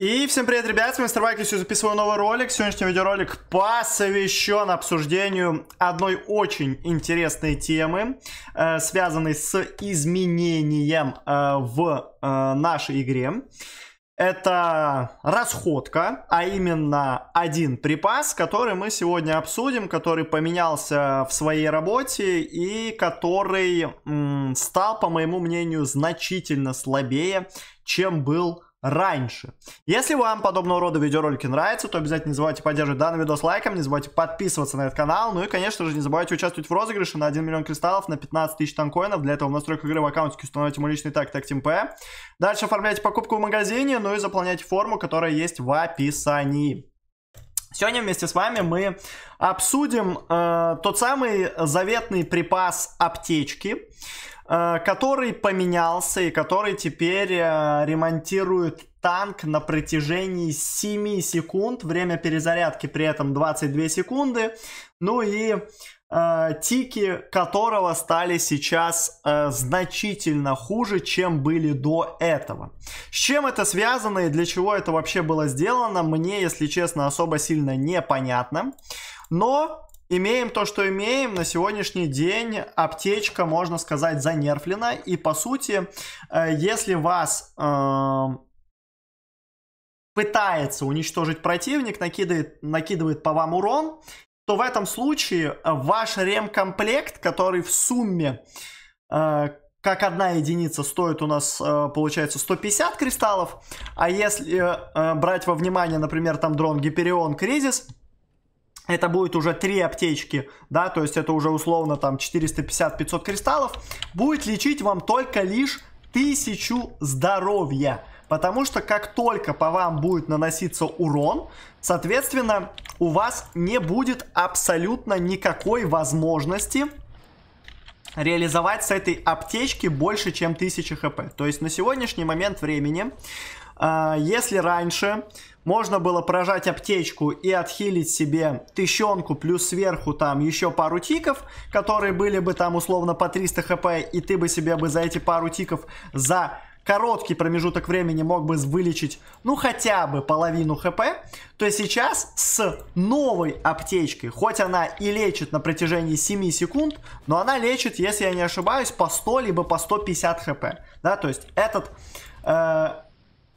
И всем привет, ребят, с вами Старвайк, я записываю новый ролик. Сегодняшний видеоролик посвящен обсуждению одной очень интересной темы, э, связанной с изменением э, в э, нашей игре. Это расходка, а именно один припас, который мы сегодня обсудим, который поменялся в своей работе и который стал, по моему мнению, значительно слабее, чем был раньше. Если вам подобного рода видеоролики нравятся, то обязательно не забывайте поддерживать данный видос лайком, не забывайте подписываться на этот канал, ну и, конечно же, не забывайте участвовать в розыгрыше на 1 миллион кристаллов на 15 тысяч танкоинов. Для этого в настройках игры в аккаунтике установите мой личный так Team P. Дальше оформляйте покупку в магазине, ну и заполняйте форму, которая есть в описании. Сегодня вместе с вами мы обсудим э, тот самый заветный припас аптечки. Э, который поменялся и который теперь э, ремонтирует танк на протяжении 7 секунд. Время перезарядки при этом 22 секунды. Ну и э, тики которого стали сейчас э, значительно хуже, чем были до этого. С чем это связано и для чего это вообще было сделано, мне, если честно, особо сильно непонятно. Но Имеем то, что имеем. На сегодняшний день аптечка, можно сказать, занерфлена. И по сути, э, если вас э, пытается уничтожить противник, накидывает, накидывает по вам урон, то в этом случае ваш ремкомплект, который в сумме э, как одна единица стоит у нас, э, получается, 150 кристаллов. А если э, брать во внимание, например, там дрон Гиперион Кризис, это будет уже 3 аптечки, да, то есть это уже условно там 450-500 кристаллов, будет лечить вам только лишь 1000 здоровья. Потому что как только по вам будет наноситься урон, соответственно, у вас не будет абсолютно никакой возможности реализовать с этой аптечки больше, чем 1000 хп. То есть на сегодняшний момент времени, а, если раньше можно было прожать аптечку и отхилить себе тыщенку, плюс сверху там еще пару тиков, которые были бы там условно по 300 хп, и ты бы себе бы за эти пару тиков за короткий промежуток времени мог бы вылечить, ну, хотя бы половину хп, то сейчас с новой аптечкой, хоть она и лечит на протяжении 7 секунд, но она лечит, если я не ошибаюсь, по 100 либо по 150 хп, да, то есть этот... Э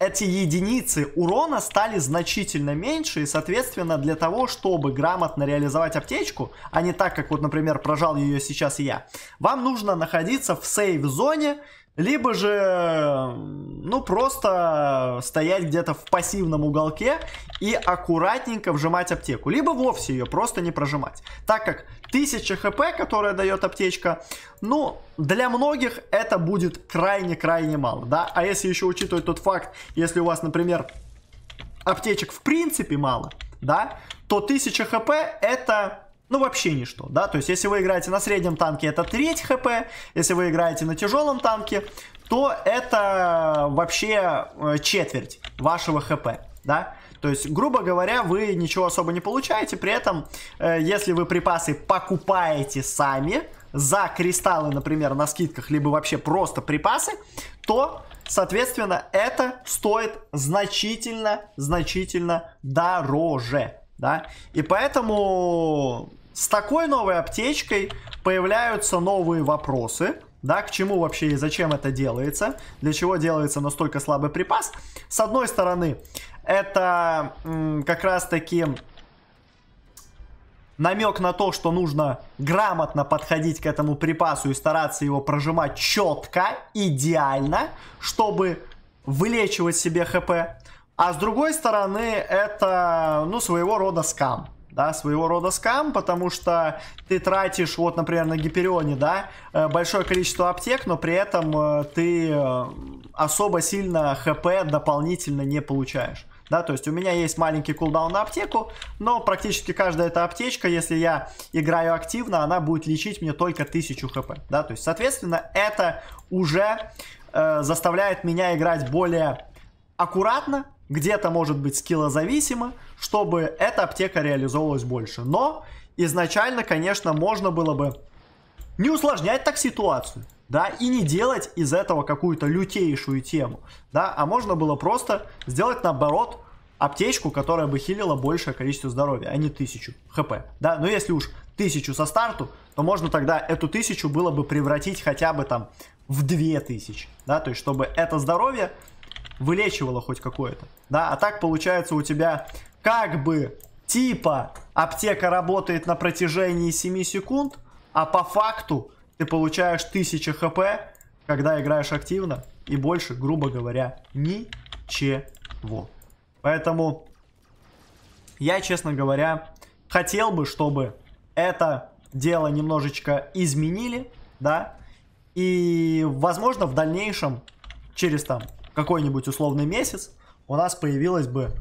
эти единицы урона стали значительно меньше, и, соответственно, для того, чтобы грамотно реализовать аптечку, а не так, как вот, например, прожал ее сейчас я, вам нужно находиться в сейв-зоне, либо же ну, просто стоять где-то в пассивном уголке и аккуратненько вжимать аптеку. Либо вовсе ее просто не прожимать. Так как 1000 хп, которая дает аптечка, ну, для многих это будет крайне-крайне мало, да? А если еще учитывать тот факт, если у вас, например, аптечек в принципе мало, да, то 1000 хп это ну вообще ничто, да, то есть если вы играете на среднем танке, это треть хп, если вы играете на тяжелом танке, то это вообще э, четверть вашего хп, да, то есть, грубо говоря, вы ничего особо не получаете, при этом, э, если вы припасы покупаете сами, за кристаллы, например, на скидках, либо вообще просто припасы, то, соответственно, это стоит значительно, значительно дороже, да, и поэтому с такой новой аптечкой появляются новые вопросы, да, к чему вообще и зачем это делается, для чего делается настолько слабый припас. С одной стороны, это как раз таки намек на то, что нужно грамотно подходить к этому припасу и стараться его прожимать четко, идеально, чтобы вылечивать себе хп. А с другой стороны, это, ну, своего рода скам да, своего рода скам, потому что ты тратишь, вот, например, на Гиперионе, да, э, большое количество аптек, но при этом э, ты э, особо сильно ХП дополнительно не получаешь. Да, то есть у меня есть маленький кулдаун на аптеку, но практически каждая эта аптечка, если я играю активно, она будет лечить мне только 1000 хп. Да, то есть, соответственно, это уже э, заставляет меня играть более аккуратно, где-то может быть скиллозависимо, чтобы эта аптека реализовывалась больше. Но изначально, конечно, можно было бы не усложнять так ситуацию, да, и не делать из этого какую-то лютейшую тему, да, а можно было просто сделать наоборот аптечку, которая бы хилила большее количество здоровья, а не тысячу хп, да, но если уж тысячу со старту, то можно тогда эту тысячу было бы превратить хотя бы там в две тысячи, да, то есть чтобы это здоровье вылечивало хоть какое-то. Да, а так получается у тебя как бы типа аптека работает на протяжении 7 секунд, а по факту ты получаешь 1000 хп, когда играешь активно, и больше, грубо говоря, ничего. Поэтому я, честно говоря, хотел бы, чтобы это дело немножечко изменили, да, и, возможно, в дальнейшем, через там какой-нибудь условный месяц у нас появилась бы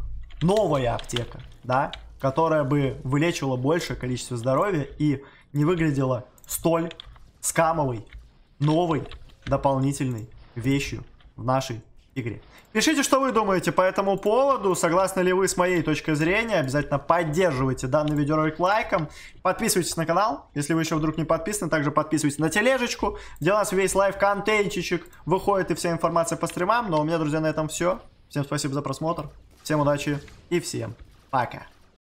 новая аптека, да, которая бы вылечила большее количество здоровья и не выглядела столь скамовой, новой, дополнительной вещью в нашей игре. Пишите, что вы думаете по этому поводу, согласны ли вы с моей точкой зрения, обязательно поддерживайте данный видеоролик лайком, подписывайтесь на канал, если вы еще вдруг не подписаны, также подписывайтесь на тележечку, где у нас весь лайв-контентчик выходит и вся информация по стримам, но ну, а у меня, друзья, на этом все. Всем спасибо за просмотр, всем удачи и всем пока.